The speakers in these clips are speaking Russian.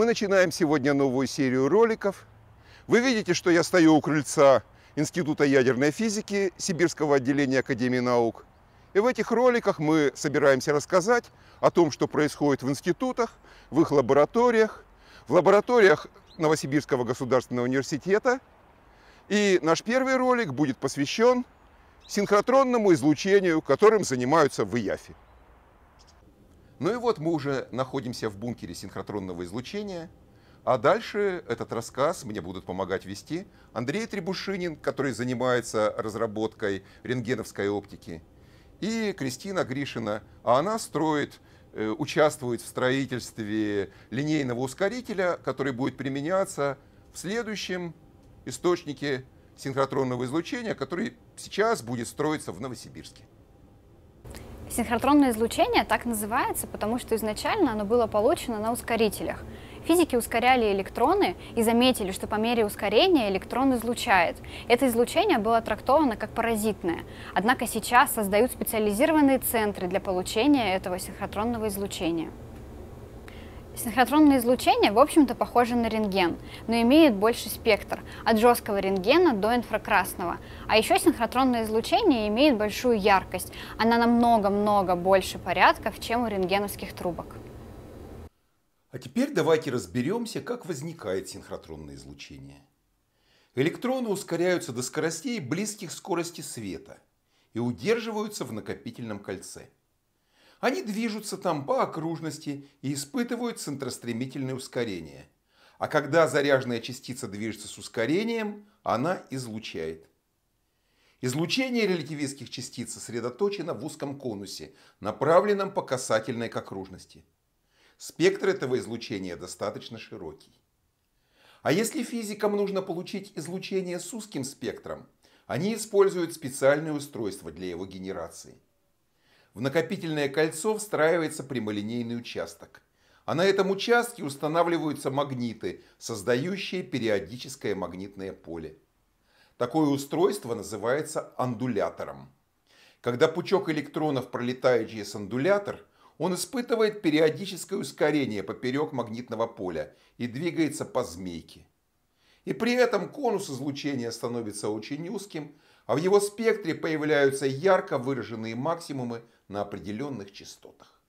Мы начинаем сегодня новую серию роликов. Вы видите, что я стою у крыльца Института ядерной физики Сибирского отделения Академии наук. И в этих роликах мы собираемся рассказать о том, что происходит в институтах, в их лабораториях, в лабораториях Новосибирского государственного университета. И наш первый ролик будет посвящен синхротронному излучению, которым занимаются в ИЯФе. Ну и вот мы уже находимся в бункере синхротронного излучения. А дальше этот рассказ мне будут помогать вести Андрей Требушинин, который занимается разработкой рентгеновской оптики, и Кристина Гришина. А она строит, э, участвует в строительстве линейного ускорителя, который будет применяться в следующем источнике синхротронного излучения, который сейчас будет строиться в Новосибирске. Синхротронное излучение так называется, потому что изначально оно было получено на ускорителях. Физики ускоряли электроны и заметили, что по мере ускорения электрон излучает. Это излучение было трактовано как паразитное. Однако сейчас создают специализированные центры для получения этого синхротронного излучения. Синхротронное излучение, в общем-то, похоже на рентген, но имеет больше спектр, от жесткого рентгена до инфракрасного. А еще синхротронное излучение имеет большую яркость, она намного-много больше порядков, чем у рентгеновских трубок. А теперь давайте разберемся, как возникает синхротронное излучение. Электроны ускоряются до скоростей, близких скорости света, и удерживаются в накопительном кольце – они движутся там по окружности и испытывают центростремительное ускорение. А когда заряженная частица движется с ускорением, она излучает. Излучение релятивистских частиц сосредоточено в узком конусе, направленном по касательной к окружности. Спектр этого излучения достаточно широкий. А если физикам нужно получить излучение с узким спектром, они используют специальное устройство для его генерации – в накопительное кольцо встраивается прямолинейный участок. А на этом участке устанавливаются магниты, создающие периодическое магнитное поле. Такое устройство называется андулятором. Когда пучок электронов пролетает через андулятор, он испытывает периодическое ускорение поперек магнитного поля и двигается по змейке. И при этом конус излучения становится очень узким, а в его спектре появляются ярко выраженные максимумы на определенных частотах.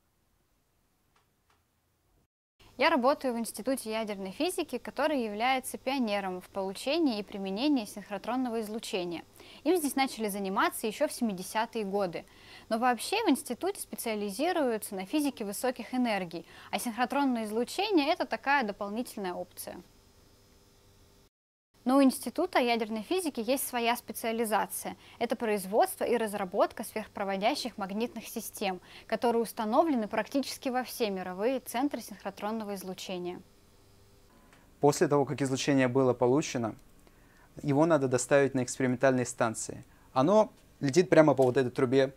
Я работаю в Институте ядерной физики, который является пионером в получении и применении синхротронного излучения. Им здесь начали заниматься еще в 70-е годы. Но вообще в институте специализируются на физике высоких энергий, а синхротронное излучение – это такая дополнительная опция. Но у Института ядерной физики есть своя специализация. Это производство и разработка сверхпроводящих магнитных систем, которые установлены практически во все мировые центры синхротронного излучения. После того, как излучение было получено, его надо доставить на экспериментальные станции. Оно летит прямо по вот этой трубе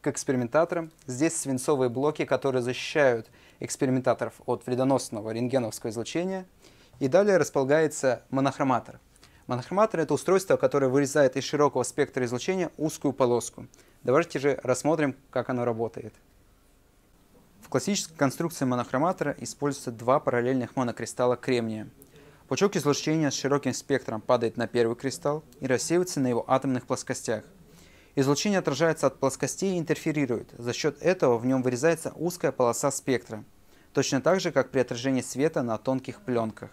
к экспериментаторам. Здесь свинцовые блоки, которые защищают экспериментаторов от вредоносного рентгеновского излучения – и далее располагается монохроматор. Монохроматор – это устройство, которое вырезает из широкого спектра излучения узкую полоску. Давайте же рассмотрим, как оно работает. В классической конструкции монохроматора используются два параллельных монокристалла кремния. Пучок излучения с широким спектром падает на первый кристалл и рассеивается на его атомных плоскостях. Излучение отражается от плоскостей и интерферирует. За счет этого в нем вырезается узкая полоса спектра, точно так же, как при отражении света на тонких пленках.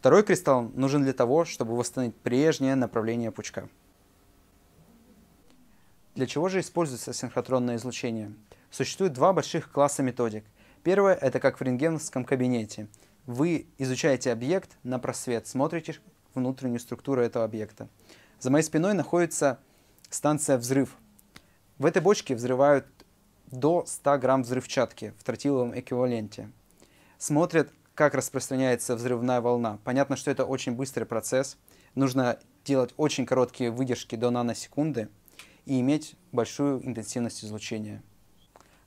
Второй кристалл нужен для того, чтобы восстановить прежнее направление пучка. Для чего же используется синхротронное излучение? Существует два больших класса методик. Первое – это как в рентгеновском кабинете. Вы изучаете объект на просвет, смотрите внутреннюю структуру этого объекта. За моей спиной находится станция «Взрыв». В этой бочке взрывают до 100 грамм взрывчатки в тротиловом эквиваленте. Смотрят как распространяется взрывная волна. Понятно, что это очень быстрый процесс. Нужно делать очень короткие выдержки до наносекунды и иметь большую интенсивность излучения.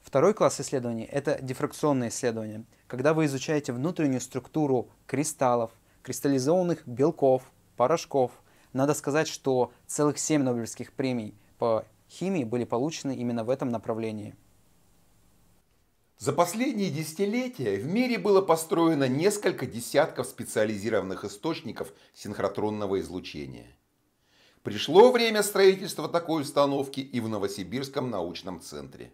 Второй класс исследований – это дифракционные исследования, когда вы изучаете внутреннюю структуру кристаллов, кристаллизованных белков, порошков. Надо сказать, что целых 7 Нобелевских премий по химии были получены именно в этом направлении – за последние десятилетия в мире было построено несколько десятков специализированных источников синхротронного излучения. Пришло время строительства такой установки и в Новосибирском научном центре.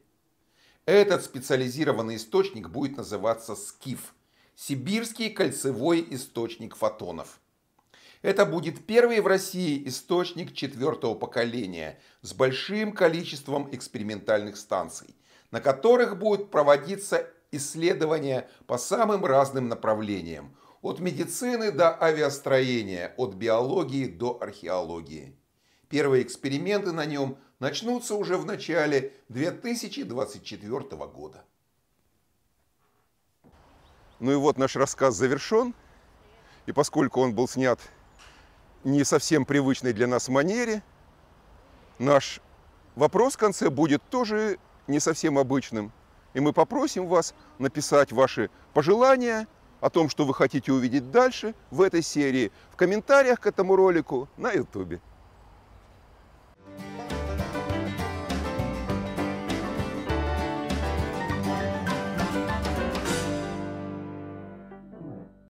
Этот специализированный источник будет называться СКИФ – Сибирский кольцевой источник фотонов. Это будет первый в России источник четвертого поколения с большим количеством экспериментальных станций на которых будут проводиться исследования по самым разным направлениям, от медицины до авиастроения, от биологии до археологии. Первые эксперименты на нем начнутся уже в начале 2024 года. Ну и вот наш рассказ завершен. И поскольку он был снят не совсем привычной для нас манере, наш вопрос в конце будет тоже не совсем обычным. И мы попросим вас написать ваши пожелания о том, что вы хотите увидеть дальше в этой серии, в комментариях к этому ролику на YouTube.